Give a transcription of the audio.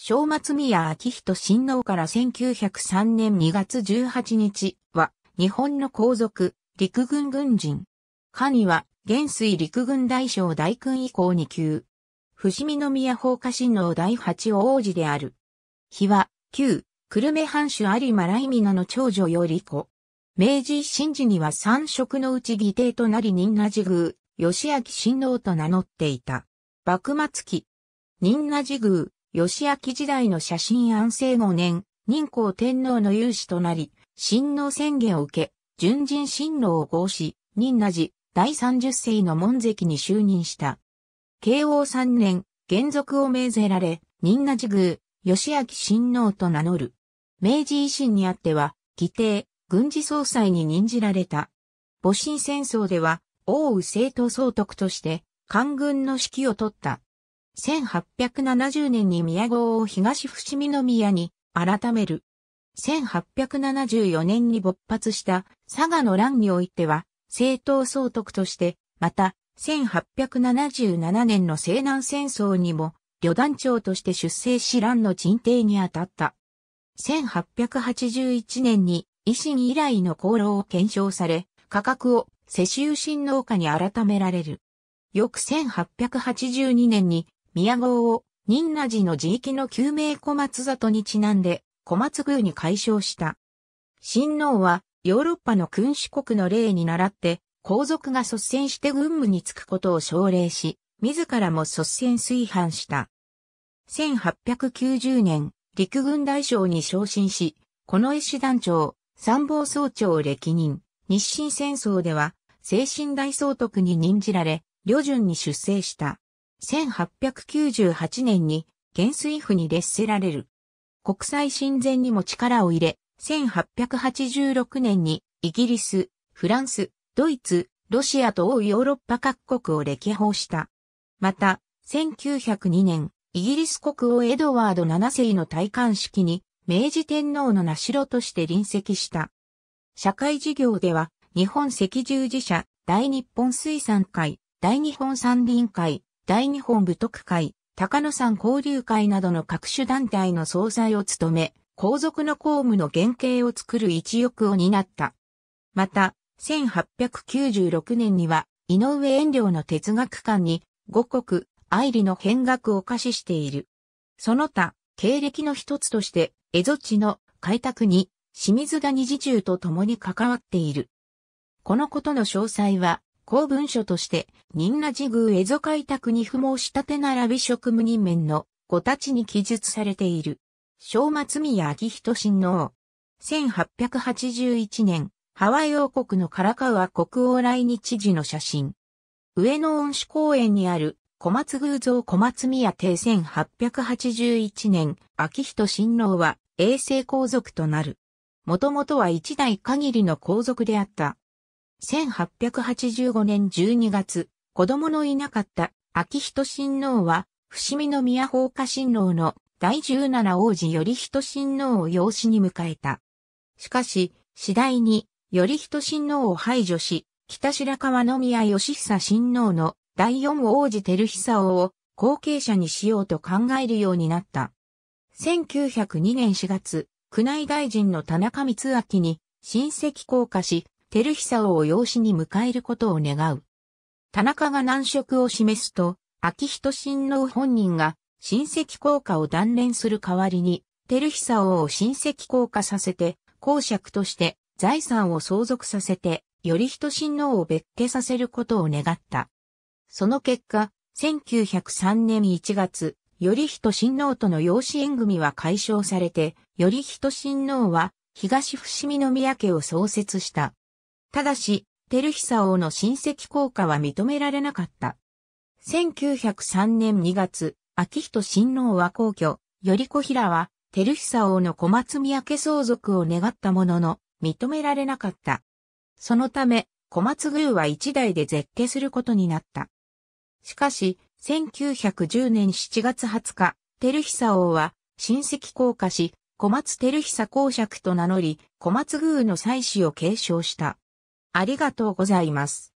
正松宮昭人親王から1903年2月18日は、日本の皇族、陸軍軍人。下には、元水陸軍大将大君以降に級。伏見宮放火親王第八王子である。日は、旧、久留米藩主有馬来奈の長女より子。明治維新時には三職のうち議定となり仁和寺宮、吉明親王と名乗っていた。幕末期、仁和寺宮、義明時代の写真安政5年、任皇天皇の勇士となり、親王宣言を受け、純人親王を合し、任那寺、第30世の門跡に就任した。慶応3年、元族を命ぜられ、任那寺宮、義明親王と名乗る。明治維新にあっては、議定、軍事総裁に任じられた。戊辰戦争では、王宇政党総督として、官軍の指揮を取った。1870年に宮郷を東伏見宮に改める。1874年に勃発した佐賀の乱においては、政党総督として、また、1877年の西南戦争にも、旅団長として出征し乱の鎮定に当たった。1881年に維新以来の功労を検証され、価格を世襲新農家に改められる。翌1882年に宮号を仁和寺の地域の救命小松里にちなんで小松宮に改称した。親王はヨーロッパの君主国の例に倣って皇族が率先して軍務に就くことを奨励し、自らも率先垂範した。1890年、陸軍大将に昇進し、この師団長、参謀総長を歴任、日清戦争では、精神大総督に任じられ、旅順に出征した。1898年に元帥府に列せられる。国際親善にも力を入れ、1886年にイギリス、フランス、ドイツ、ロシアといヨーロッパ各国を歴訪した。また、1902年、イギリス国王エドワード7世の戴冠式に、明治天皇の名城として臨席した。社会事業では、日本赤十字社、大日本水産会、大日本山林会、大日本武徳会、高野山交流会などの各種団体の総裁を務め、皇族の公務の原型を作る一翼を担った。また、1896年には、井上遠慮の哲学館に、五国、愛理の変学を可視している。その他、経歴の一つとして、江戸地の開拓に、清水谷自中と共に関わっている。このことの詳細は、公文書として、仁和寺宮蝦夷開拓に不毛したて並び職務人面の子たちに記述されている。正松宮昭仁親王。1881年、ハワイ王国のカラカウア国王来日時の写真。上野恩賜公園にある小松宮像小松宮邸1881年、昭仁親王は永世皇族となる。もともとは一代限りの皇族であった1885年12月、子供のいなかった秋人親王は、伏見宮放火親王の第17王子頼人親王を養子に迎えた。しかし、次第に、頼人親王を排除し、北白川宮義久親王の第4王子照久王を後継者にしようと考えるようになった。1902年4月、宮内大臣の田中光明に親戚降下し、照久を養子に迎えることを願う。田中が難色を示すと、秋人親王本人が親戚効果を断念する代わりに、照久を親戚効果させて、公爵として財産を相続させて、より人親王を別家させることを願った。その結果、1903年1月、より人親王との養子縁組は解消されて、より人親王は東伏見宮家を創設した。ただし、テルヒサ王の親戚効果は認められなかった。1903年2月、秋人親王は皇居、頼子平は、テルヒサ王の小松宮家相続を願ったものの、認められなかった。そのため、小松宮は一代で絶景することになった。しかし、1910年7月20日、テルヒサ王は、親戚降下し、小松テルヒサ公爵と名乗り、小松宮の妻子を継承した。ありがとうございます。